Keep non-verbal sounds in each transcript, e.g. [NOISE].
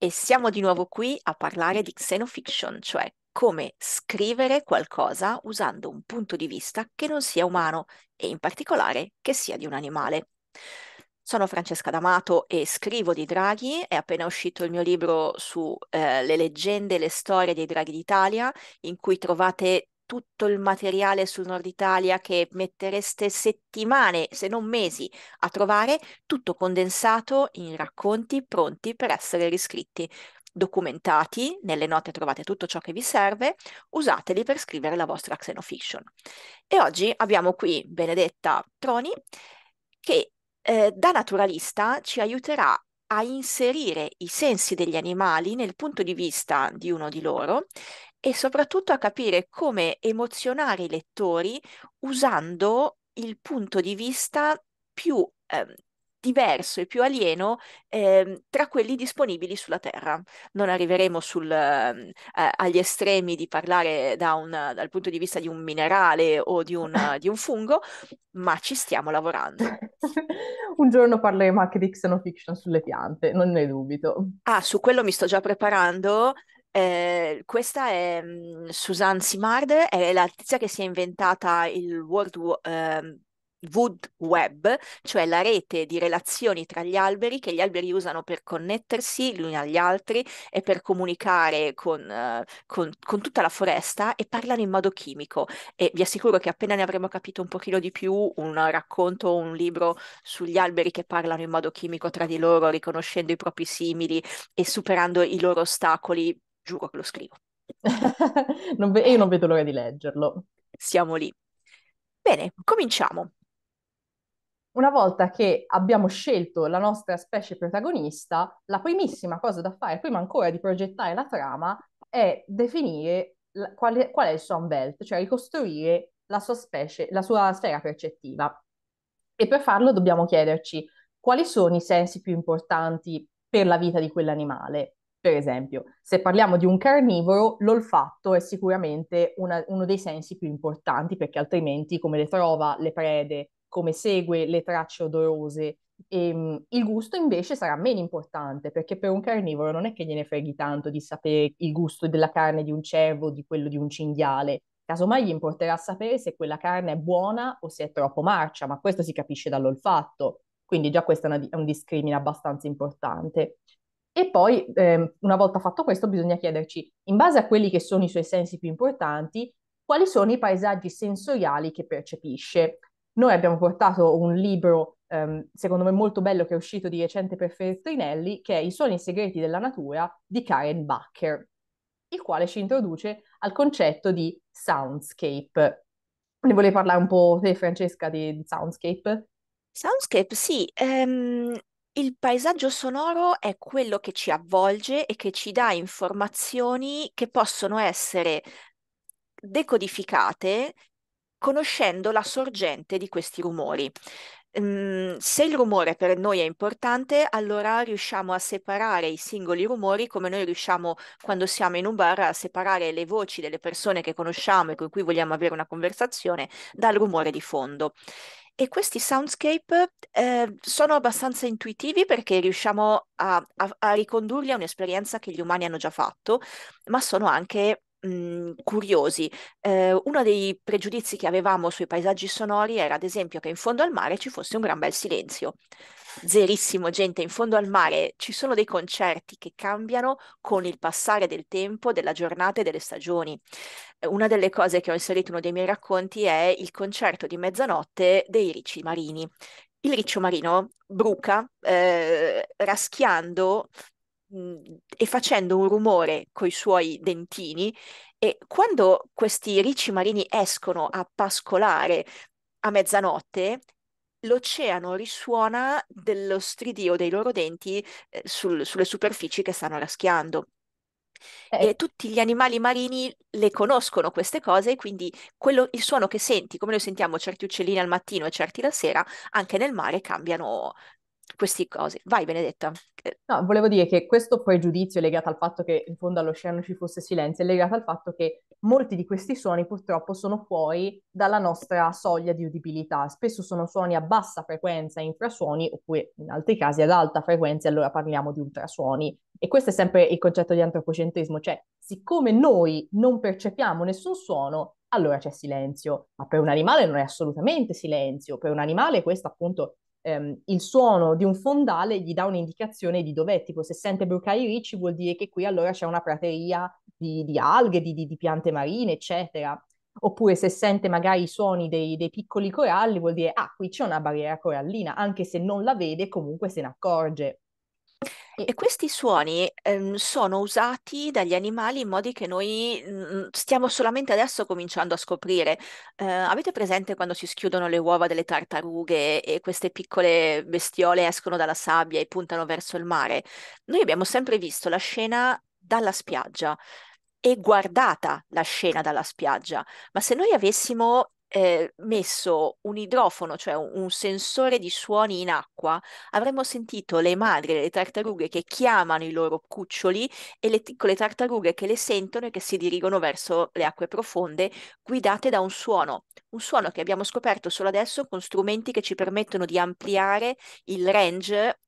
E siamo di nuovo qui a parlare di xenofiction, cioè come scrivere qualcosa usando un punto di vista che non sia umano e in particolare che sia di un animale. Sono Francesca D'Amato e scrivo di draghi, è appena uscito il mio libro su eh, le leggende e le storie dei draghi d'Italia, in cui trovate tutto il materiale sul Nord Italia che mettereste settimane, se non mesi, a trovare, tutto condensato in racconti pronti per essere riscritti. Documentati, nelle note trovate tutto ciò che vi serve, usateli per scrivere la vostra xenofiction. E oggi abbiamo qui Benedetta Troni che eh, da naturalista ci aiuterà a inserire i sensi degli animali nel punto di vista di uno di loro e soprattutto a capire come emozionare i lettori usando il punto di vista più ehm, diverso e più alieno eh, tra quelli disponibili sulla Terra. Non arriveremo sul, eh, agli estremi di parlare da un, dal punto di vista di un minerale o di un, [LAUGHS] di un fungo, ma ci stiamo lavorando. [LAUGHS] un giorno parleremo anche di xenofiction sulle piante, non ne dubito. Ah, su quello mi sto già preparando. Eh, questa è mm, Suzanne Simard, è la tizia che si è inventata il World uh, Wood Web, cioè la rete di relazioni tra gli alberi che gli alberi usano per connettersi gli uni agli altri e per comunicare con, eh, con, con, tutta la foresta e parlano in modo chimico. E vi assicuro che appena ne avremo capito un pochino di più, un racconto o un libro sugli alberi che parlano in modo chimico tra di loro, riconoscendo i propri simili e superando i loro ostacoli, giuro che lo scrivo. [LAUGHS] ve- io non vedo l'ora di leggerlo. Siamo lì. Bene, cominciamo. Una volta che abbiamo scelto la nostra specie protagonista, la primissima cosa da fare, prima ancora di progettare la trama, è definire la, qual, qual, è, il suo unbelt, cioè ricostruire la sua specie, la sua sfera percettiva. E per farlo dobbiamo chiederci quali sono i sensi più importanti per la vita di quell'animale. Per esempio, se parliamo di un carnivoro, l'olfatto è sicuramente una, uno dei sensi più importanti perché altrimenti come le trova, le prede, come segue le tracce odorose. E, ehm, il gusto invece sarà meno importante perché per un carnivoro non è che gliene freghi tanto di sapere il gusto della carne di un cervo o di quello di un cinghiale. Casomai gli importerà sapere se quella carne è buona o se è troppo marcia, ma questo si capisce dall'olfatto. Quindi già questo è, una, è un discrimine abbastanza importante. E poi, eh, una volta fatto questo, bisogna chiederci, in base a quelli che sono i suoi sensi più importanti, quali sono i paesaggi sensoriali che percepisce. Noi abbiamo portato un libro, ehm, secondo me molto bello, che è uscito di recente per Feltrinelli, che è I suoni segreti della natura di Karen Bacher, il quale ci introduce al concetto di soundscape. Ne volevi parlare un po' te, Francesca, di, di soundscape? Soundscape, sì. Um, il paesaggio sonoro è quello che ci avvolge e che ci dà informazioni che possono essere decodificate conoscendo la sorgente di questi rumori. Mm, se il rumore per noi è importante, allora riusciamo a separare i singoli rumori come noi riusciamo quando siamo in un bar a separare le voci delle persone che conosciamo e con cui vogliamo avere una conversazione dal rumore di fondo. E questi soundscape eh, sono abbastanza intuitivi perché riusciamo a, a, a ricondurli a un'esperienza che gli umani hanno già fatto, ma sono anche mh, mhmm, curiosi. Eh, uno dei pregiudizi che avevamo sui paesaggi sonori era ad esempio che in fondo al mare ci fosse un gran bel silenzio. Zerissimo gente, in fondo al mare ci sono dei concerti che cambiano con il passare del tempo, della giornata e delle stagioni. Ehm, una delle cose che ho inserito in uno dei miei racconti è il concerto di mezzanotte dei ricci marini, il riccio marino bruca eh, raschiando Mhmm, e facendo un rumore coi suoi dentini e quando questi ricci marini escono a pascolare a mezzanotte l'oceano risuona dello stridio dei loro denti eh, sul, sulle superfici che stanno raschiando. Eh. E tutti gli animali marini le conoscono queste cose, quindi quello, il suono che senti, come noi sentiamo certi uccellini al mattino e certi la sera, anche nel mare cambiano, queste cose. Vai Benedetta. Eh, no, volevo dire che questo pregiudizio legato al fatto che in fondo all'oceano ci fosse silenzio è legato al fatto che molti di questi suoni purtroppo sono fuori dalla nostra soglia di udibilità. Spesso sono suoni a bassa frequenza, infrasuoni, oppure in altri casi ad alta frequenza, allora parliamo di ultrasuoni. E questo è sempre il concetto di antropocentrismo, cioè siccome noi non percepiamo nessun suono, allora c'è silenzio, ma per un animale non è assolutamente silenzio, per un animale questo appunto ehm, il suono di un fondale gli dà un'indicazione di dov'è, tipo se sente brucai ricci vuol dire che qui allora c'è una prateria di, di alghe, di, di, di, piante marine, eccetera. Oppure se sente magari i suoni dei, dei piccoli coralli vuol dire ah, qui c'è una barriera corallina, anche se non la vede comunque se ne accorge. E questi suoni, ehm, sono usati dagli animali in modi che noi, mhmm, stiamo solamente adesso cominciando a scoprire. Ehm, avete presente quando si schiudono le uova delle tartarughe e queste piccole bestiole escono dalla sabbia e puntano verso il mare? Noi abbiamo sempre visto la scena dalla spiaggia e guardata la scena dalla spiaggia, ma se noi avessimo Ehm, messo un idrofono, cioè un, un, sensore di suoni in acqua, avremmo sentito le madri, le tartarughe che chiamano i loro cuccioli e le piccole tartarughe che le sentono e che si dirigono verso le acque profonde, guidate da un suono, un suono che abbiamo scoperto solo adesso con strumenti che ci permettono di ampliare il range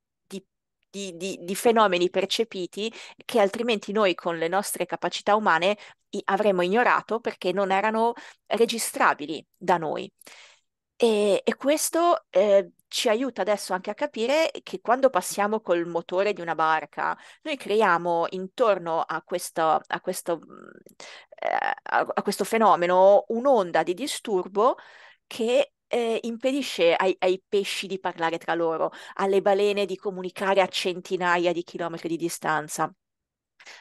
di, di, di fenomeni percepiti che altrimenti noi con le nostre capacità umane avremmo ignorato perché non erano registrabili da noi. E, e questo eh, ci aiuta adesso anche a capire che quando passiamo col motore di una barca, noi creiamo intorno a questo, a questo, mm, eh, a questo fenomeno un'onda di disturbo che eh, impedisce ai, ai, pesci di parlare tra loro, alle balene di comunicare a centinaia di chilometri di distanza.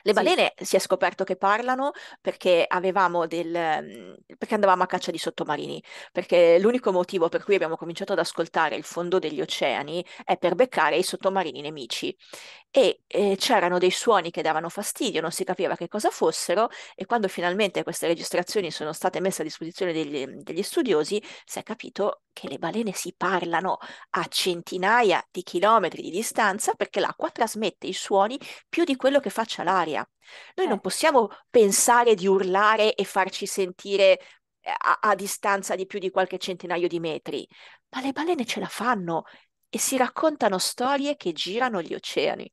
Le balene si è scoperto che parlano perché avevamo del mhmm, perché andavamo a caccia di sottomarini, perché l'unico motivo per cui abbiamo cominciato ad ascoltare il fondo degli oceani è per beccare i sottomarini nemici. E eh, c'erano dei suoni che davano fastidio, non si capiva che cosa fossero e quando finalmente queste registrazioni sono state messe a disposizione degli, degli studiosi si è capito che le balene si parlano a centinaia di chilometri di distanza perché l'acqua trasmette i suoni più di quello che faccia malaria. Noi non eh. possiamo pensare di urlare e farci sentire eh, a, a distanza di più di qualche centinaio di metri, ma le balene ce la fanno e si raccontano storie che girano gli oceani.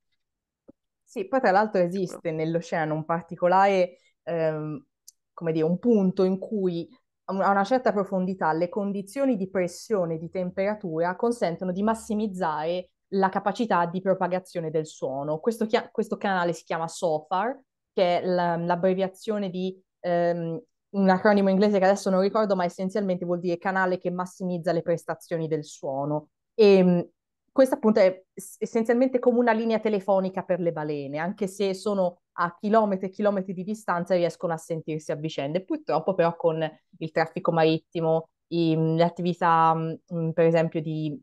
Sì, poi tra l'altro esiste nell'oceano un particolare, ehm, come dire, un punto in cui a una certa profondità le condizioni di pressione e di temperatura consentono di massimizzare la capacità di propagazione del suono. Questo, chia- questo canale si chiama SOFAR, che è la, l'abbreviazione di ehm, un acronimo inglese che adesso non ricordo, ma essenzialmente vuol dire canale che massimizza le prestazioni del suono. E, ehm, questa appunto è essenzialmente come una linea telefonica per le balene, anche se sono a chilometri e chilometri di distanza e riescono a sentirsi a vicenda. Purtroppo però con il traffico marittimo, i, le attività mh, per esempio di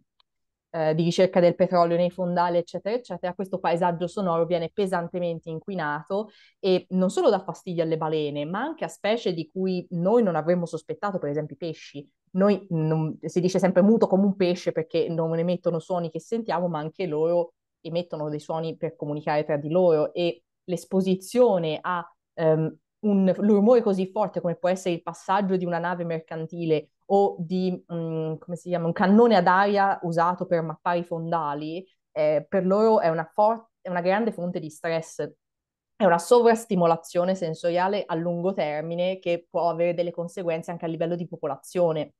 eh, di ricerca del petrolio nei fondali, eccetera, eccetera, questo paesaggio sonoro viene pesantemente inquinato e non solo dà fastidio alle balene, ma anche a specie di cui noi non avremmo sospettato, per esempio i pesci. Noi non, si dice sempre muto come un pesce perché non emettono suoni che sentiamo, ma anche loro emettono dei suoni per comunicare tra di loro e l'esposizione a um, un rumore così forte come può essere il passaggio di una nave mercantile o di, um, come si chiama, un cannone ad aria usato per mappare i fondali, eh, per loro è una, for- è una grande fonte di stress è una sovrastimolazione sensoriale a lungo termine che può avere delle conseguenze anche a livello di popolazione.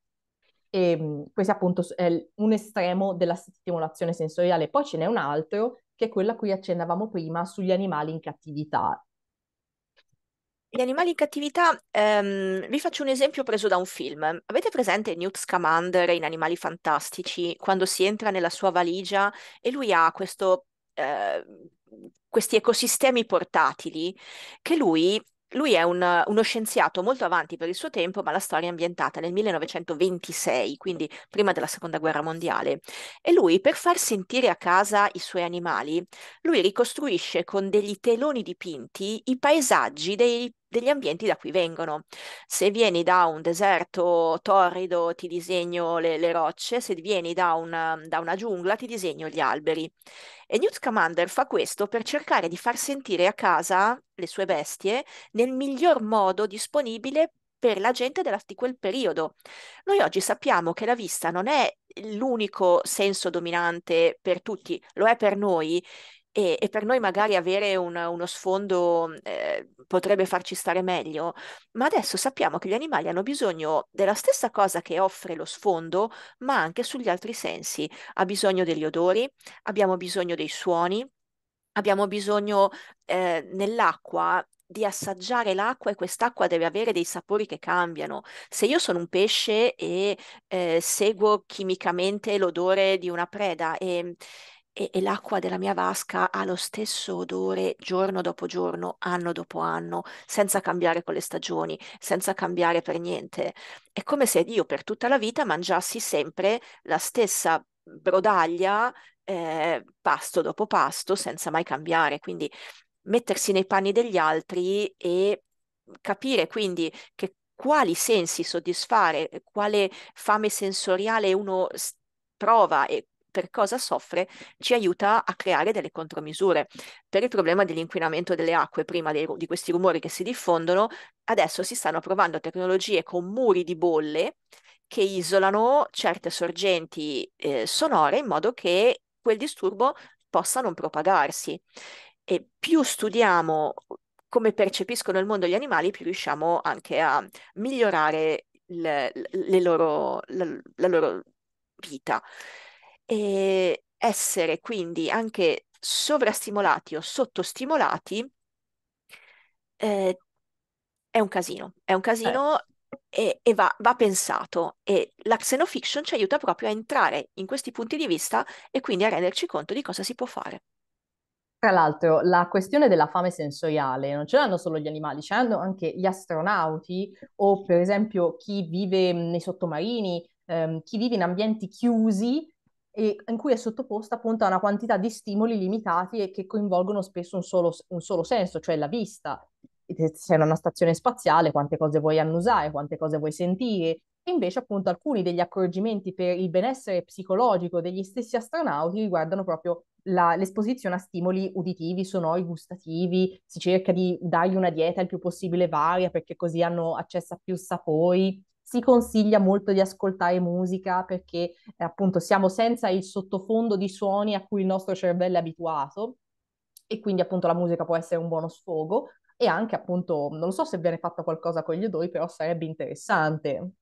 E ehm, questo appunto è un estremo della stimolazione sensoriale. Poi ce n'è un altro che è quello a cui accennavamo prima sugli animali in cattività. Gli animali in cattività, ehm, vi faccio un esempio preso da un film. Avete presente Newt Scamander in Animali Fantastici, quando si entra nella sua valigia e lui ha questo, eh, questi ecosistemi portatili che lui lui è un, uno scienziato molto avanti per il suo tempo, ma la storia è ambientata nel 1926, quindi prima della seconda guerra mondiale. E lui, per far sentire a casa i suoi animali, lui ricostruisce con degli teloni dipinti i paesaggi dei degli ambienti da cui vengono. Se vieni da un deserto torrido ti disegno le, le rocce, se vieni da una, da una giungla ti disegno gli alberi. E Newt Commander fa questo per cercare di far sentire a casa le sue bestie nel miglior modo disponibile per la gente della, di quel periodo. Noi oggi sappiamo che la vista non è l'unico senso dominante per tutti, lo è per noi e, e per noi magari avere un, uno sfondo mhmm, eh, potrebbe farci stare meglio, ma adesso sappiamo che gli animali hanno bisogno della stessa cosa che offre lo sfondo, ma anche sugli altri sensi. Ha bisogno degli odori, abbiamo bisogno dei suoni, abbiamo bisogno eh, nell'acqua di assaggiare l'acqua e quest'acqua deve avere dei sapori che cambiano. Se io sono un pesce e eh, seguo chimicamente l'odore di una preda e, mhmm, e, e l'acqua della mia vasca ha lo stesso odore giorno dopo giorno, anno dopo anno, senza cambiare con le stagioni, senza cambiare per niente. È come se io per tutta la vita mangiassi sempre la stessa brodaglia eh, pasto dopo pasto senza mai cambiare, quindi mettersi nei panni degli altri e capire quindi che quali sensi soddisfare, quale fame sensoriale uno prova e per cosa soffre ci aiuta a creare delle contromisure. Per il problema dell'inquinamento delle acque, prima dei, di questi rumori che si diffondono, adesso si stanno provando tecnologie con muri di bolle che isolano certe sorgenti eh, sonore in modo che quel disturbo possa non propagarsi. E più studiamo come percepiscono il mondo gli animali, più riusciamo anche a migliorare le, le loro, la, la loro vita e essere quindi anche sovrastimolati o sottostimolati eh, è un casino, è un casino eh. e, e va, va, pensato e la xenofiction ci aiuta proprio a entrare in questi punti di vista e quindi a renderci conto di cosa si può fare. Tra l'altro, la questione della fame sensoriale non ce l'hanno solo gli animali, ce l'hanno anche gli astronauti o per esempio chi vive nei sottomarini, ehm, chi vive in ambienti chiusi e in cui è sottoposta appunto a una quantità di stimoli limitati e che coinvolgono spesso un solo, un solo senso, cioè la vista. Se in una stazione spaziale, quante cose vuoi annusare, quante cose vuoi sentire. E invece appunto alcuni degli accorgimenti per il benessere psicologico degli stessi astronauti riguardano proprio la, l'esposizione a stimoli uditivi, sonori, gustativi, si cerca di dargli una dieta il più possibile varia perché così hanno accesso a più sapori, si consiglia molto di ascoltare musica perché eh, appunto siamo senza il sottofondo di suoni a cui il nostro cervello è abituato e quindi appunto la musica può essere un buono sfogo e anche appunto, non so se viene fatta qualcosa con gli odori, però sarebbe interessante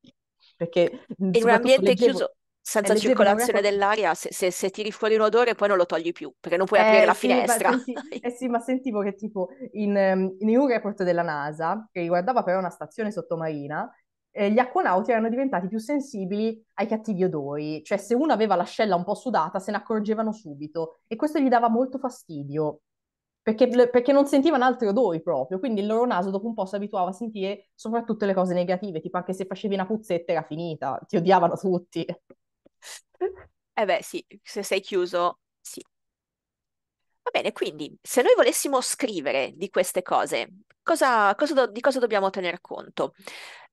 perché... Mm, in un ambiente leggevo... chiuso senza eh, circolazione dell'aria, se, se, se, tiri fuori un odore poi non lo togli più, perché non puoi eh, aprire la sì, finestra. Ma, senti, eh sì, ma sentivo che tipo in, mm, in, un report della NASA, che riguardava però una stazione sottomarina, eh, gli acquanauti erano diventati più sensibili ai cattivi odori, cioè se uno aveva l'ascella un po' sudata se ne accorgevano subito e questo gli dava molto fastidio. Perché, perché, non sentivano altri odori proprio, quindi il loro naso dopo un po' si abituava a sentire soprattutto le cose negative, tipo anche se facevi una puzzetta era finita, ti odiavano tutti. [LAUGHS] Eh beh sì, se sei chiuso, sì. Va bene, quindi se noi volessimo scrivere di queste cose, cosa, cosa do- di cosa dobbiamo tener conto?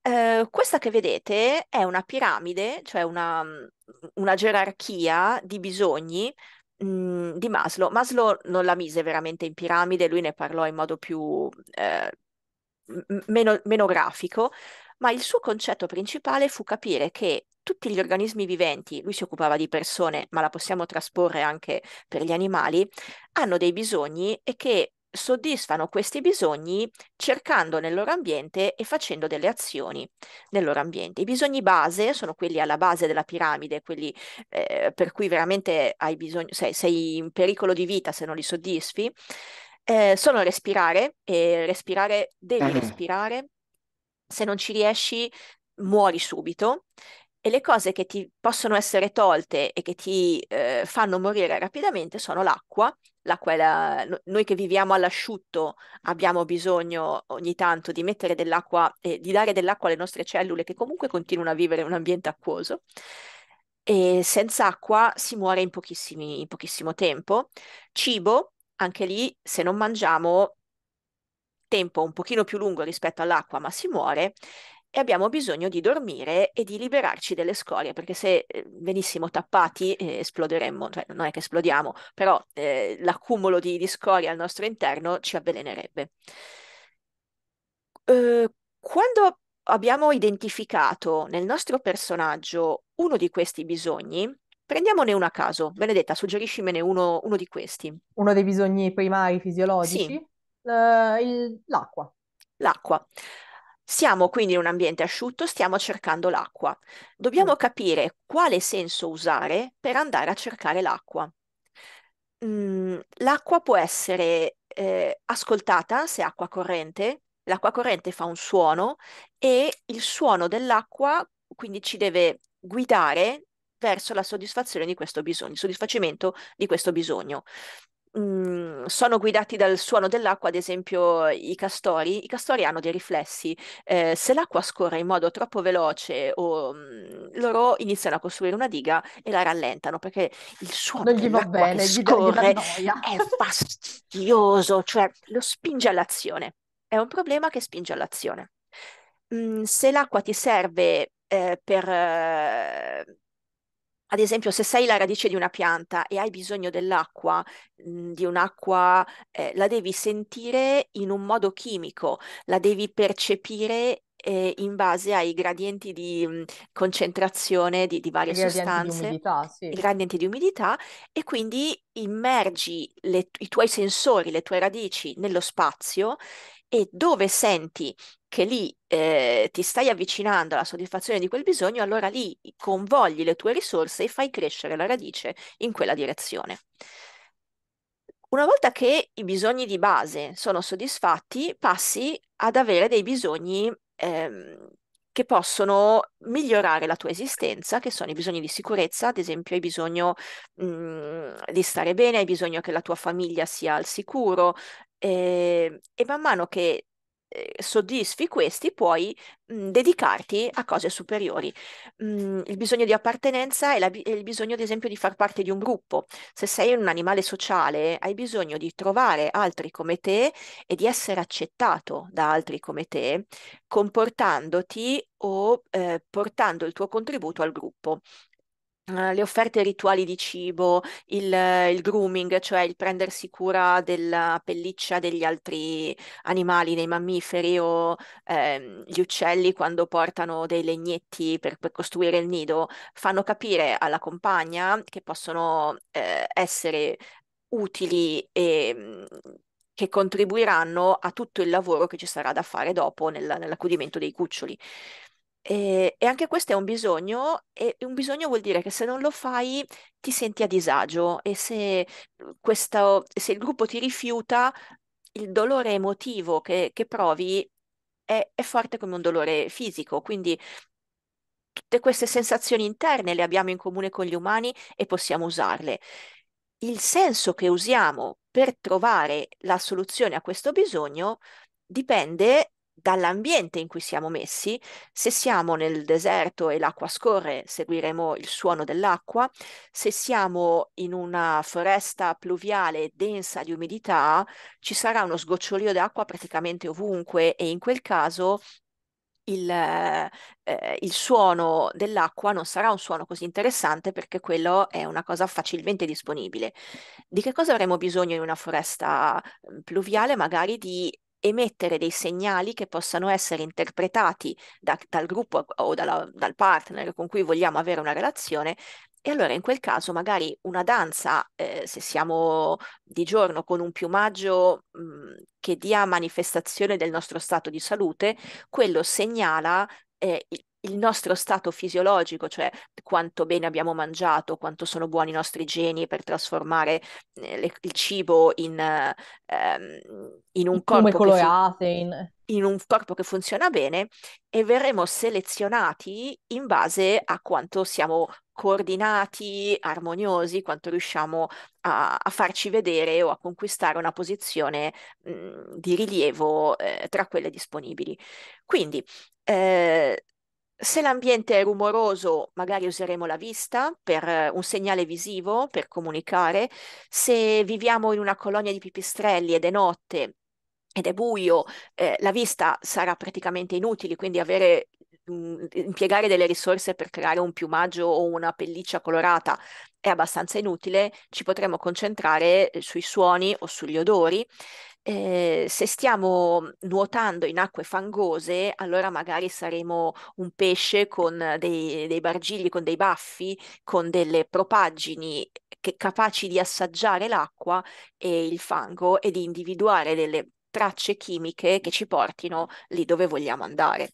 Eh, questa che vedete è una piramide, cioè una, mm, una gerarchia di bisogni mh, mm, di Maslow. Maslow non la mise veramente in piramide, lui ne parlò in modo più eh, meno, meno grafico, ma il suo concetto principale fu capire che tutti gli organismi viventi, lui si occupava di persone, ma la possiamo trasporre anche per gli animali, hanno dei bisogni e che soddisfano questi bisogni cercando nel loro ambiente e facendo delle azioni nel loro ambiente. I bisogni base sono quelli alla base della piramide, quelli eh, per cui veramente hai bisogno, sei, sei, in pericolo di vita se non li soddisfi, eh, sono respirare e respirare, devi eh. respirare, se non ci riesci muori subito e le cose che ti possono essere tolte e che ti eh, fanno morire rapidamente sono l'acqua l'acqua, noi che viviamo all'asciutto abbiamo bisogno ogni tanto di mettere dell'acqua, eh, di dare dell'acqua alle nostre cellule che comunque continuano a vivere in un ambiente acquoso. E senza acqua si muore in, in pochissimo tempo. Cibo, anche lì, se non mangiamo tempo un pochino più lungo rispetto all'acqua, ma si muore e abbiamo bisogno di dormire e di liberarci delle scorie, perché se eh, venissimo tappati eh, esploderemmo, cioè non è che esplodiamo, però eh, l'accumulo di, di, scorie al nostro interno ci avvelenerebbe. Eh, quando abbiamo identificato nel nostro personaggio uno di questi bisogni, Prendiamone uno a caso. Benedetta, suggeriscimene uno, uno, di questi. Uno dei bisogni primari fisiologici? Sì. L- eh, il, l'acqua. L'acqua. Siamo quindi in un ambiente asciutto, stiamo cercando l'acqua. Dobbiamo mm. capire quale senso usare per andare a cercare l'acqua. Mm, l'acqua può essere eh, ascoltata se è acqua corrente, l'acqua corrente fa un suono e il suono dell'acqua quindi ci deve guidare verso la soddisfazione di questo bisogno, soddisfacimento di questo bisogno. Mhmm, sono guidati dal suono dell'acqua, ad esempio i castori, i castori hanno dei riflessi, eh, se l'acqua scorre in modo troppo veloce o, mh, mhmm, loro iniziano a costruire una diga e la rallentano perché il suono non gli va bene, gli scorre gli è fastidioso, cioè lo spinge all'azione, è un problema che spinge all'azione. Mh, mhmm, se l'acqua ti serve eh, per... Eh, ad esempio, se sei la radice di una pianta e hai bisogno dell'acqua, mm, di un'acqua, eh, la devi sentire in un modo chimico, la devi percepire eh, in base ai gradienti di mh, mm, concentrazione di, di varie I sostanze, di umidità, sì. gradienti di umidità, e quindi immergi le, i tuoi sensori, le tue radici nello spazio e dove senti che lì eh, ti stai avvicinando alla soddisfazione di quel bisogno, allora lì convogli le tue risorse e fai crescere la radice in quella direzione. Una volta che i bisogni di base sono soddisfatti, passi ad avere dei bisogni ehm, che possono migliorare la tua esistenza, che sono i bisogni di sicurezza, ad esempio hai bisogno mh, mm, di stare bene, hai bisogno che la tua famiglia sia al sicuro, e, ehm, e man mano che ehm, soddisfi questi, puoi mh, mhmm, dedicarti a cose superiori. Mh, mhmm, il bisogno di appartenenza è, la, è, il bisogno, ad esempio, di far parte di un gruppo. Se sei un animale sociale, hai bisogno di trovare altri come te e di essere accettato da altri come te, comportandoti o eh, portando il tuo contributo al gruppo. Eh, le offerte rituali di cibo, il, il, grooming, cioè il prendersi cura della pelliccia degli altri animali, dei mammiferi o ehm, gli uccelli quando portano dei legnetti per, per, costruire il nido, fanno capire alla compagna che possono eh, essere utili e mm, che contribuiranno a tutto il lavoro che ci sarà da fare dopo nel, nell'accudimento dei cuccioli. E, e anche questo è un bisogno, e un bisogno vuol dire che se non lo fai ti senti a disagio e se, mhmm, questo, se il gruppo ti rifiuta, il dolore emotivo che, che provi è, è forte come un dolore fisico. Quindi tutte queste sensazioni interne le abbiamo in comune con gli umani e possiamo usarle. Il senso che usiamo per trovare la soluzione a questo bisogno dipende dall'ambiente in cui siamo messi, se siamo nel deserto e l'acqua scorre, seguiremo il suono dell'acqua, se siamo in una foresta pluviale densa di umidità, ci sarà uno sgocciolio d'acqua praticamente ovunque e in quel caso il, eh, eh il, suono dell'acqua non sarà un suono così interessante perché quello è una cosa facilmente disponibile. Di che cosa avremo bisogno in una foresta mm, pluviale? Magari di emettere dei segnali che possano essere interpretati da, dal gruppo o dalla, dal partner con cui vogliamo avere una relazione e allora in quel caso magari una danza, eh, se siamo di giorno con un piumaggio mh, mm, che dia manifestazione del nostro stato di salute, quello segnala eh, il, il nostro stato fisiologico, cioè quanto bene abbiamo mangiato, quanto sono buoni i nostri geni per trasformare eh, le, il cibo in, ehm, in un corpo colorate, che, in... in un corpo che funziona bene e verremo selezionati in base a quanto siamo coordinati, armoniosi, quanto riusciamo a, a, farci vedere o a conquistare una posizione mh, mm, di rilievo eh, tra quelle disponibili. Quindi eh, se l'ambiente è rumoroso, magari useremo la vista per eh, un segnale visivo, per comunicare. Se viviamo in una colonia di pipistrelli ed è notte ed è buio, eh, la vista sarà praticamente inutile, quindi avere, mh, mm, impiegare delle risorse per creare un piumaggio o una pelliccia colorata è abbastanza inutile, ci potremo concentrare eh, sui suoni o sugli odori Ehm, se stiamo nuotando in acque fangose, allora magari saremo un pesce con dei, dei bargigli, con dei baffi, con delle propaggini che, capaci di assaggiare l'acqua e il fango e di individuare delle tracce chimiche che ci portino lì dove vogliamo andare.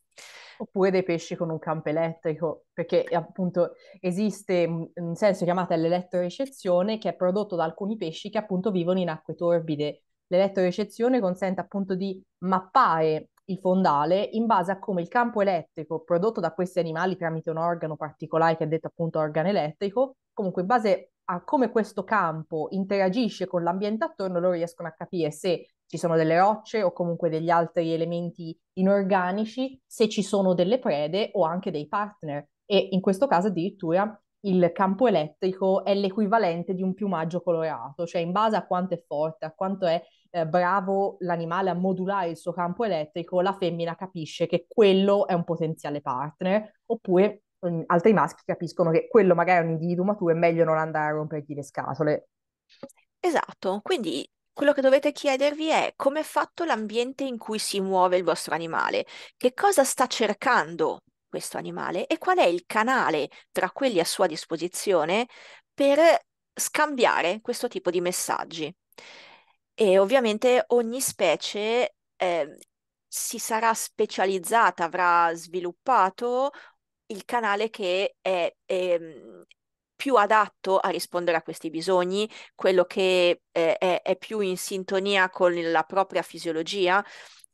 Oppure dei pesci con un campo elettrico, perché appunto esiste un senso chiamato l'elettroecezione che è prodotto da alcuni pesci che appunto vivono in acque torbide, L'elettroecezione consente appunto di mappare il fondale in base a come il campo elettrico prodotto da questi animali tramite un organo particolare che è detto appunto organo elettrico, comunque in base a come questo campo interagisce con l'ambiente attorno, loro riescono a capire se ci sono delle rocce o comunque degli altri elementi inorganici, se ci sono delle prede o anche dei partner. E in questo caso addirittura il campo elettrico è l'equivalente di un piumaggio colorato, cioè in base a quanto è forte, a quanto è eh, bravo l'animale a modulare il suo campo elettrico, la femmina capisce che quello è un potenziale partner, oppure mh, mm, altri maschi capiscono che quello magari è un individuo maturo e meglio non andare a rompergli le scatole. Esatto, quindi quello che dovete chiedervi è come è fatto l'ambiente in cui si muove il vostro animale, che cosa sta cercando questo animale e qual è il canale tra quelli a sua disposizione per scambiare questo tipo di messaggi. E ovviamente ogni specie eh, si sarà specializzata, avrà sviluppato il canale che è, è ehm, più adatto a rispondere a questi bisogni, quello che eh, è, è, più in sintonia con la propria fisiologia.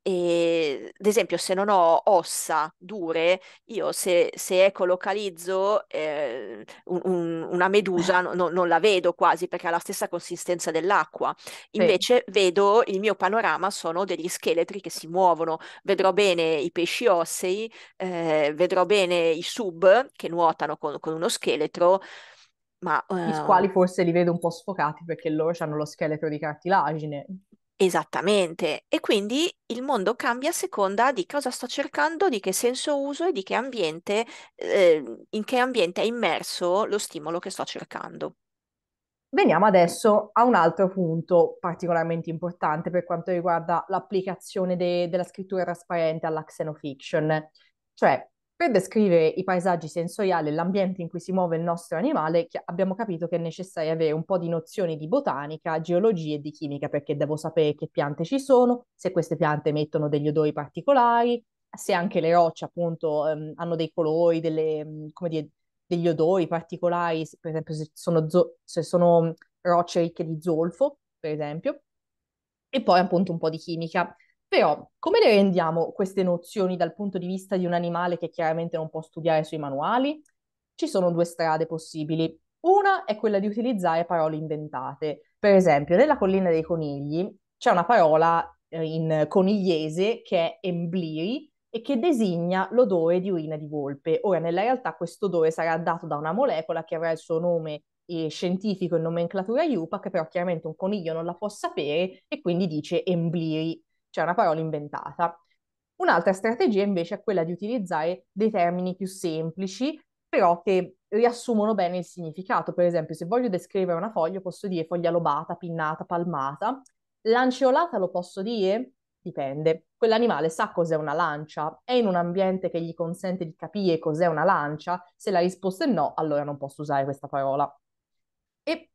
E, ad esempio, se non ho ossa dure, io se, se ecolocalizzo eh, un, un, una medusa [LAUGHS] no, no, non la vedo quasi perché ha la stessa consistenza dell'acqua. Invece sì. vedo il mio panorama sono degli scheletri che si muovono. Vedrò bene i pesci ossei, eh, vedrò bene i sub che nuotano con, con uno scheletro. Ma, uh... Gli squali ehm forse li vedo un po' sfocati perché loro hanno lo scheletro di cartilagine. Esattamente. E quindi il mondo cambia a seconda di cosa sto cercando, di che senso uso e di che ambiente, eh, in che ambiente è immerso lo stimolo che sto cercando. Veniamo adesso a un altro punto particolarmente importante per quanto riguarda l'applicazione de- della scrittura trasparente alla xenofiction, cioè per descrivere i paesaggi sensoriali e l'ambiente in cui si muove il nostro animale, abbiamo capito che è necessario avere un po' di nozioni di botanica, geologia e di chimica, perché devo sapere che piante ci sono, se queste piante emettono degli odori particolari, se anche le rocce appunto ehm, hanno dei colori, delle, mm, dire, degli odori particolari, per esempio se sono, zo- se sono mm, rocce ricche di zolfo, per esempio, e poi appunto un po' di chimica. Però come le rendiamo queste nozioni dal punto di vista di un animale che chiaramente non può studiare sui manuali? Ci sono due strade possibili. Una è quella di utilizzare parole inventate. Per esempio, nella collina dei conigli c'è una parola eh, in conigliese che è embliri e che designa l'odore di urina di volpe. Ora, nella realtà questo odore sarà dato da una molecola che avrà il suo nome eh, scientifico in nomenclatura IUPAC, però chiaramente un coniglio non la può sapere e quindi dice embliri cioè una parola inventata. Un'altra strategia invece è quella di utilizzare dei termini più semplici, però che riassumono bene il significato. Per esempio, se voglio descrivere una foglia, posso dire foglia lobata, pinnata, palmata. Lanceolata lo posso dire? Dipende. Quell'animale sa cos'è una lancia? È in un ambiente che gli consente di capire cos'è una lancia? Se la risposta è no, allora non posso usare questa parola. E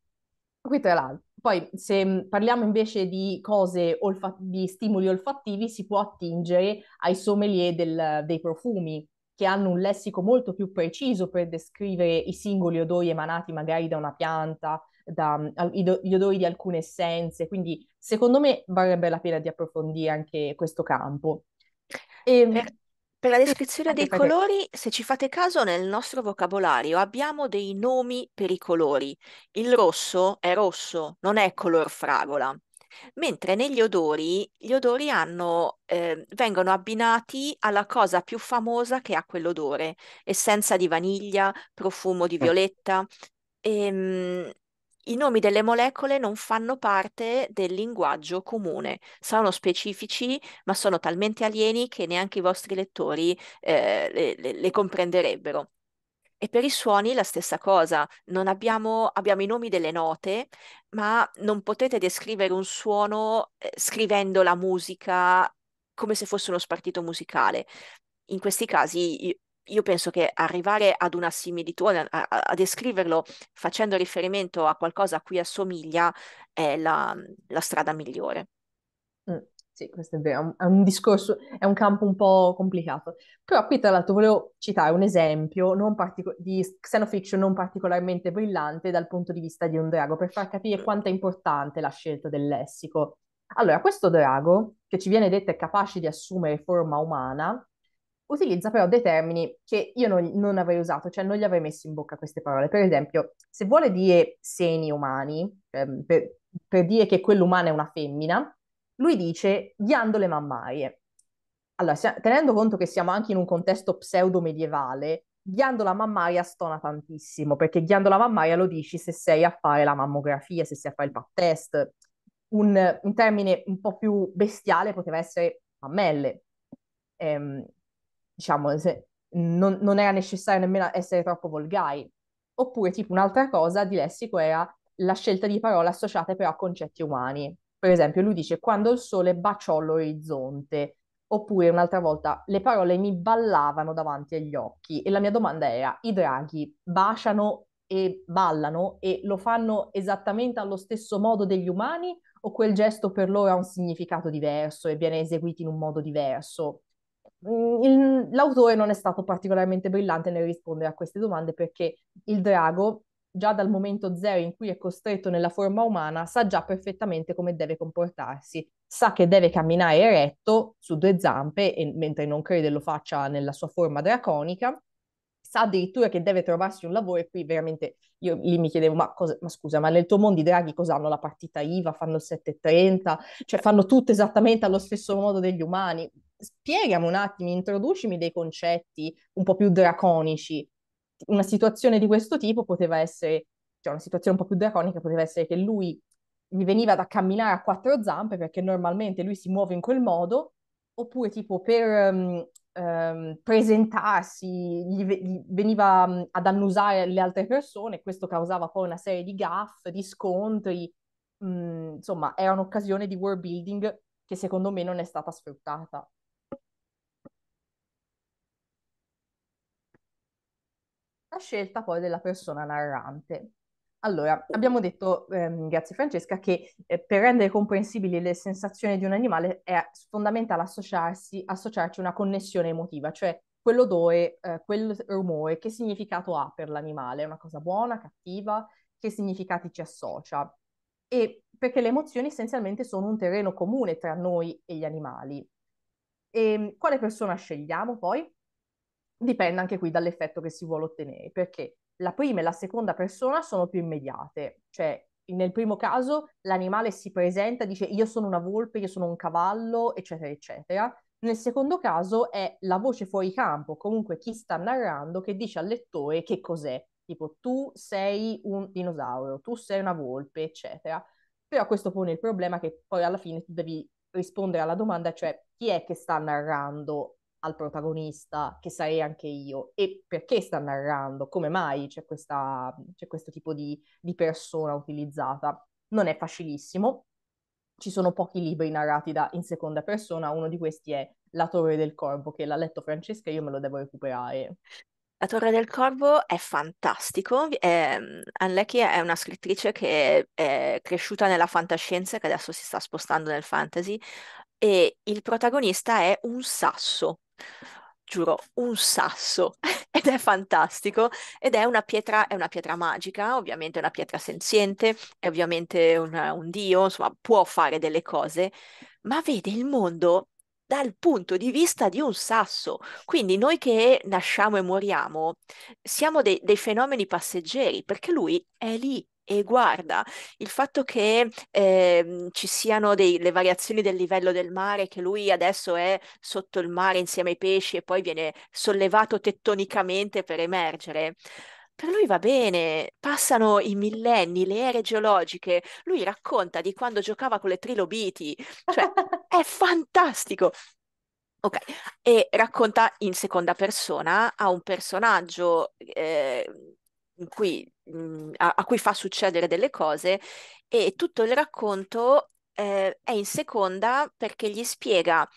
qui tra l'altro, poi se mm, parliamo invece di cose, olfa- di stimoli olfattivi, si può attingere ai sommelier del, dei profumi, che hanno un lessico molto più preciso per descrivere i singoli odori emanati magari da una pianta, da, mm, gli odori di alcune essenze, quindi secondo me varrebbe la pena di approfondire anche questo campo. E... Ehm, per, per la descrizione dei colori, se ci fate caso, nel nostro vocabolario abbiamo dei nomi per i colori. Il rosso è rosso, non è color fragola. Mentre negli odori, gli odori hanno, eh, vengono abbinati alla cosa più famosa che ha quell'odore, essenza di vaniglia, profumo di eh. violetta. Ehm, i nomi delle molecole non fanno parte del linguaggio comune, sono specifici, ma sono talmente alieni che neanche i vostri lettori eh, le, le comprenderebbero. E per i suoni la stessa cosa, abbiamo, abbiamo, i nomi delle note, ma non potete descrivere un suono eh, scrivendo la musica come se fosse uno spartito musicale. In questi casi io, io penso che arrivare ad una similitudine, a, a, descriverlo facendo riferimento a qualcosa a cui assomiglia, è la, la strada migliore. Mm, sì, questo è vero, è un, discorso, è un campo un po' complicato. Però qui tra l'altro volevo citare un esempio partico- di xenofiction non particolarmente brillante dal punto di vista di un drago, per far capire quanto è importante la scelta del lessico. Allora, questo drago, che ci viene detto è capace di assumere forma umana, utilizza però dei termini che io non, non, avrei usato, cioè non gli avrei messo in bocca queste parole. Per esempio, se vuole dire seni umani, ehm, per, per, dire che quell'umana è una femmina, lui dice ghiandole mammarie. Allora, se, tenendo conto che siamo anche in un contesto pseudo-medievale, ghiandola mammaria stona tantissimo, perché ghiandola mammaria lo dici se sei a fare la mammografia, se sei a fare il pap test. Un, un termine un po' più bestiale poteva essere mammelle. Ehm, diciamo, se, non, non, era necessario nemmeno essere troppo volgari. Oppure, tipo, un'altra cosa di lessico era la scelta di parole associate però a concetti umani. Per esempio, lui dice quando il sole baciò l'orizzonte, oppure un'altra volta le parole mi ballavano davanti agli occhi e la mia domanda era i draghi baciano e ballano e lo fanno esattamente allo stesso modo degli umani o quel gesto per loro ha un significato diverso e viene eseguito in un modo diverso? Mm, il, l'autore non è stato particolarmente brillante nel rispondere a queste domande perché il drago, già dal momento zero in cui è costretto nella forma umana, sa già perfettamente come deve comportarsi. Sa che deve camminare eretto su due zampe, e, mentre non crede lo faccia nella sua forma draconica, sa addirittura che deve trovarsi un lavoro e qui veramente io lì mi chiedevo ma, cosa, ma scusa ma nel tuo mondo i draghi cosa hanno la partita IVA, fanno il 730, cioè fanno tutto esattamente allo stesso modo degli umani. Spiegami un attimo, introducimi dei concetti un po' più draconici. Una situazione di questo tipo poteva essere, cioè una situazione un po' più draconica poteva essere che lui gli veniva da camminare a quattro zampe perché normalmente lui si muove in quel modo, oppure tipo per um, ehm, presentarsi, gli, gli veniva ad annusare le altre persone, questo causava poi una serie di gaff, di scontri, mh, insomma era un'occasione di world building che secondo me non è stata sfruttata. La scelta poi della persona narrante. Allora, abbiamo detto, ehm, grazie Francesca, che eh, per rendere comprensibili le sensazioni di un animale è fondamentale associarsi, associarci una connessione emotiva, cioè quell'odore, eh, quel rumore, che significato ha per l'animale? È una cosa buona, cattiva? Che significati ci associa? E perché le emozioni essenzialmente sono un terreno comune tra noi e gli animali. E ehm, quale persona scegliamo poi? Dipende anche qui dall'effetto che si vuole ottenere, perché la prima e la seconda persona sono più immediate, cioè nel primo caso l'animale si presenta, dice io sono una volpe, io sono un cavallo, eccetera, eccetera. Nel secondo caso è la voce fuori campo, comunque chi sta narrando, che dice al lettore che cos'è, tipo tu sei un dinosauro, tu sei una volpe, eccetera. Però questo pone il problema che poi alla fine tu devi rispondere alla domanda, cioè chi è che sta narrando al protagonista, che sarei anche io, e perché sta narrando, come mai c'è, questa, c'è questo tipo di, di persona utilizzata. Non è facilissimo, ci sono pochi libri narrati da, in seconda persona, uno di questi è La Torre del Corvo, che l'ha letto Francesca e io me lo devo recuperare. La Torre del Corvo è fantastico. Eh, mm, Anlecchi è una scrittrice che è cresciuta nella fantascienza e che adesso si sta spostando nel fantasy. E il protagonista è un sasso, giuro, un sasso [LAUGHS] ed è fantastico ed è una pietra, è una pietra magica, ovviamente è una pietra senziente, è ovviamente un, un dio, insomma può fare delle cose, ma vede il mondo dal punto di vista di un sasso. Quindi noi che nasciamo e moriamo siamo dei, dei fenomeni passeggeri perché lui è lì, e guarda, il fatto che ehm, ci siano dei- le variazioni del livello del mare, che lui adesso è sotto il mare insieme ai pesci e poi viene sollevato tettonicamente per emergere. Per lui va bene, passano i millenni, le ere geologiche. Lui racconta di quando giocava con le trilobiti, cioè [LAUGHS] è fantastico. Ok, e racconta in seconda persona a un personaggio eh, cui, mh, mm, a, a, cui fa succedere delle cose e tutto il racconto eh, è in seconda perché gli spiega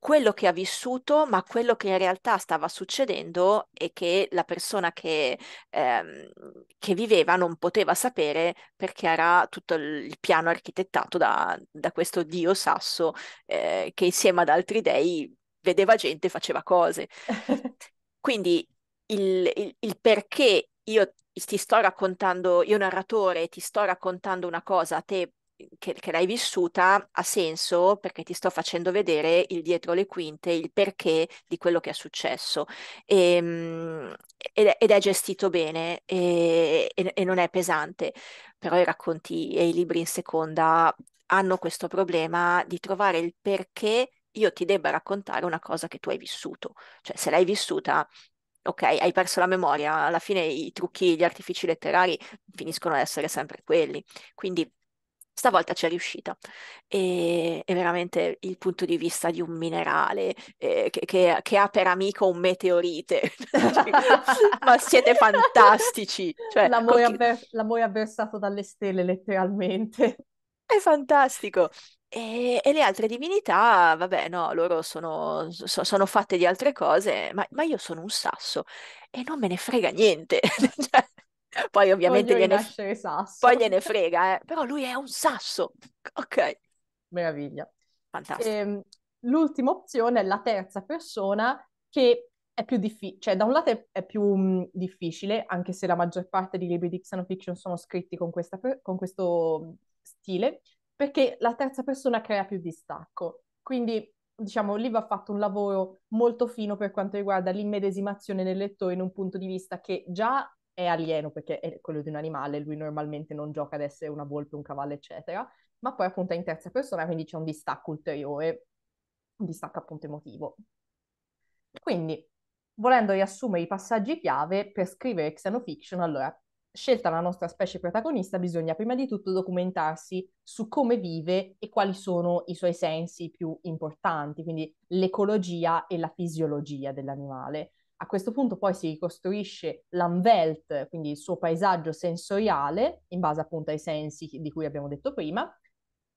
quello che ha vissuto, ma quello che in realtà stava succedendo e che la persona che, ehm, che viveva non poteva sapere perché era tutto il piano architettato da, da questo dio sasso eh, che insieme ad altri dei vedeva gente e faceva cose. [LAUGHS] Quindi il, il, il perché io ti sto raccontando, io narratore ti sto raccontando una cosa a te mhmm, che, che, l'hai vissuta, ha senso perché ti sto facendo vedere il dietro le quinte, il perché di quello che è successo. E, ehm, ed, ed, è gestito bene e, e, e non è pesante, però i racconti e i libri in seconda hanno questo problema di trovare il perché io ti debba raccontare una cosa che tu hai vissuto. Cioè, se l'hai vissuta, ok, hai perso la memoria, alla fine i trucchi, gli artifici letterari finiscono ad essere sempre quelli. Quindi stavolta c'è riuscita. E, è veramente il punto di vista di un minerale eh, che, che, che, ha per amico un meteorite. [LAUGHS] Cioè, ma siete fantastici! Cioè, l'amore, con... avver- l'amore avversato dalle stelle, letteralmente. È fantastico. E, e le altre divinità, vabbè, no, loro sono, so- sono fatte di altre cose, ma, ma io sono un sasso e non me ne frega niente. [LAUGHS] Cioè, poi ovviamente Voglio gliene, rinascere sasso. poi gliene frega, eh, Però lui è un sasso. Ok, Meraviglia. fantastico. Ehm, l'ultima opzione è la terza persona che è più difficile, cioè da un lato è, è più mh, mhmm, difficile, anche se la maggior parte dei libri di Xenofiction sono scritti con, questa con questo mh, stile, perché la terza persona crea più distacco. Quindi, diciamo, lì va fatto un lavoro molto fino per quanto riguarda l'immedesimazione del lettore in un punto di vista che già è alieno, perché è quello di un animale, lui normalmente non gioca ad essere una volpe, un cavallo, eccetera, ma poi appunto è in terza persona, quindi c'è un distacco ulteriore, un distacco appunto emotivo. Quindi, volendo riassumere i passaggi chiave per scrivere Xenofiction, allora scelta la nostra specie protagonista, bisogna prima di tutto documentarsi su come vive e quali sono i suoi sensi più importanti, quindi l'ecologia e la fisiologia dell'animale. A questo punto poi si ricostruisce l'anvelt, quindi il suo paesaggio sensoriale, in base appunto ai sensi di cui abbiamo detto prima,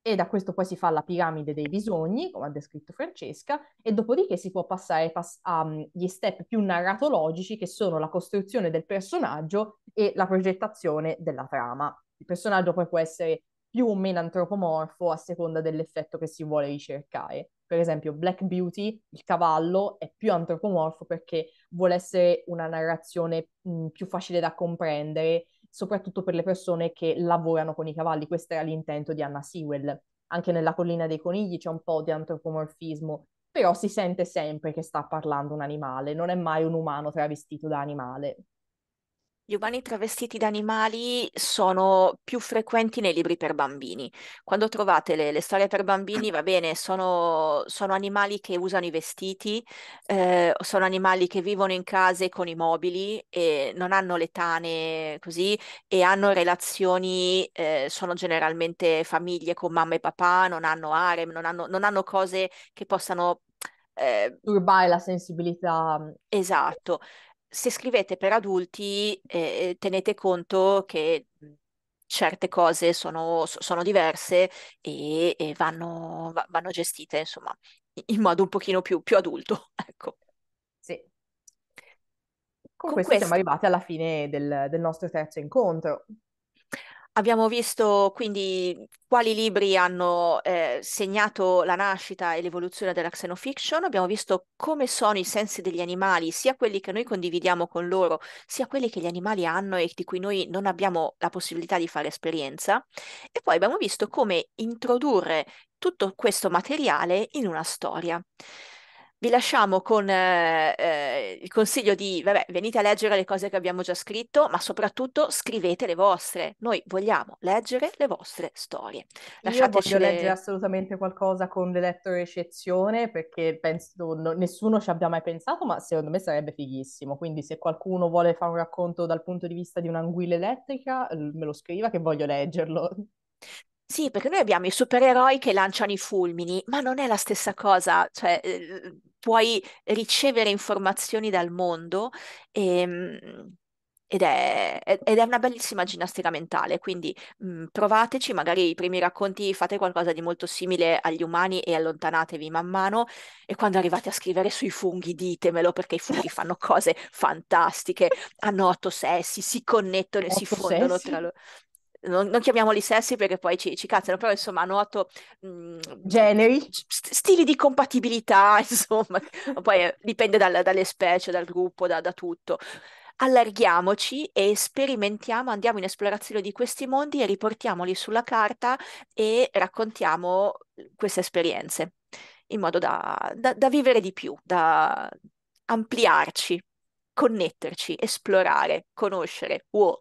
e da questo poi si fa la piramide dei bisogni, come ha descritto Francesca, e dopodiché si può passare pass- agli mm, step più narratologici che sono la costruzione del personaggio e la progettazione della trama. Il personaggio poi può essere più o meno antropomorfo a seconda dell'effetto che si vuole ricercare. Per esempio, Black Beauty, il cavallo, è più antropomorfo perché vuole essere una narrazione mh, mm, più facile da comprendere soprattutto per le persone che lavorano con i cavalli. Questo era l'intento di Anna Sewell. Anche nella collina dei conigli c'è un po' di antropomorfismo, però si sente sempre che sta parlando un animale, non è mai un umano travestito da animale. Gli umani travestiti da animali sono più frequenti nei libri per bambini. Quando trovate le, le storie per bambini, va bene, sono, sono animali che usano i vestiti, eh, sono animali che vivono in case con i mobili e non hanno le tane così e hanno relazioni, eh, sono generalmente famiglie con mamma e papà, non hanno harem, non hanno, non hanno cose che possano... Eh... Turbare la sensibilità. Mm. Esatto se scrivete per adulti, eh, eh tenete conto che certe cose sono, sono diverse e, e vanno, vanno, gestite, insomma, in modo un pochino più, più adulto, [LAUGHS] ecco. Sì. Con, Con questo, questo, siamo arrivati alla fine del, del nostro terzo incontro. Abbiamo visto quindi quali libri hanno eh, segnato la nascita e l'evoluzione della xenofiction, abbiamo visto come sono i sensi degli animali, sia quelli che noi condividiamo con loro, sia quelli che gli animali hanno e di cui noi non abbiamo la possibilità di fare esperienza, e poi abbiamo visto come introdurre tutto questo materiale in una storia. Vi lasciamo con eh, eh, il consiglio di, vabbè, venite a leggere le cose che abbiamo già scritto, ma soprattutto scrivete le vostre. Noi vogliamo leggere le vostre storie. Lasciateci Io voglio le... leggere assolutamente qualcosa con l'elettroecezione, perché penso no, nessuno ci abbia mai pensato, ma secondo me sarebbe fighissimo. Quindi se qualcuno vuole fare un racconto dal punto di vista di un'anguilla elettrica, me lo scriva che voglio leggerlo. Sì, perché noi abbiamo i supereroi che lanciano i fulmini, ma non è la stessa cosa, cioè eh, puoi ricevere informazioni dal mondo ehm, ed, è, ed è, una bellissima ginnastica mentale, quindi mh, mm, provateci, magari i primi racconti fate qualcosa di molto simile agli umani e allontanatevi man mano e quando arrivate a scrivere sui funghi ditemelo perché i funghi [LAUGHS] fanno cose fantastiche, hanno otto sessi, si connettono e otto si fondono sessi? tra loro non, non, chiamiamoli sessi perché poi ci, ci cazzano, però insomma noto mh, mm, generi, st- stili di compatibilità, [LAUGHS] insomma, poi eh, dipende dal, dalle specie, dal gruppo, da, da tutto. Allarghiamoci e sperimentiamo, andiamo in esplorazione di questi mondi e riportiamoli sulla carta e raccontiamo queste esperienze in modo da, da, da vivere di più, da ampliarci connetterci, esplorare, conoscere, wow,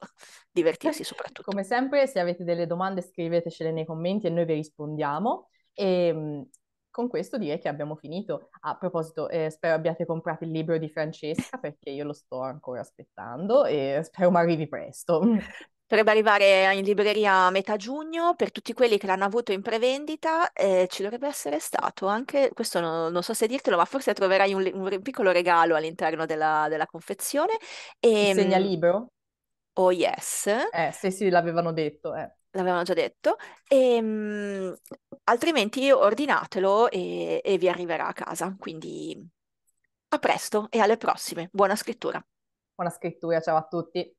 divertirsi soprattutto. Come sempre, se avete delle domande scrivetecele nei commenti e noi vi rispondiamo. E ehm, con questo direi che abbiamo finito. A proposito, eh, spero abbiate comprato il libro di Francesca perché io lo sto ancora aspettando e spero mi arrivi presto. [LAUGHS] Dovrebbe arrivare in libreria a metà giugno, per tutti quelli che l'hanno avuto in prevendita, eh, ci dovrebbe essere stato anche, questo no- non so se dirtelo, ma forse troverai un, un piccolo regalo all'interno della, della confezione. E, ehm, segnalibro? Oh yes. Eh, sì, sì, l'avevano detto, eh. L'avevano già detto. E, ehm, mh, altrimenti ordinatelo e, e vi arriverà a casa. Quindi a presto e alle prossime. Buona scrittura. Buona scrittura, ciao a tutti.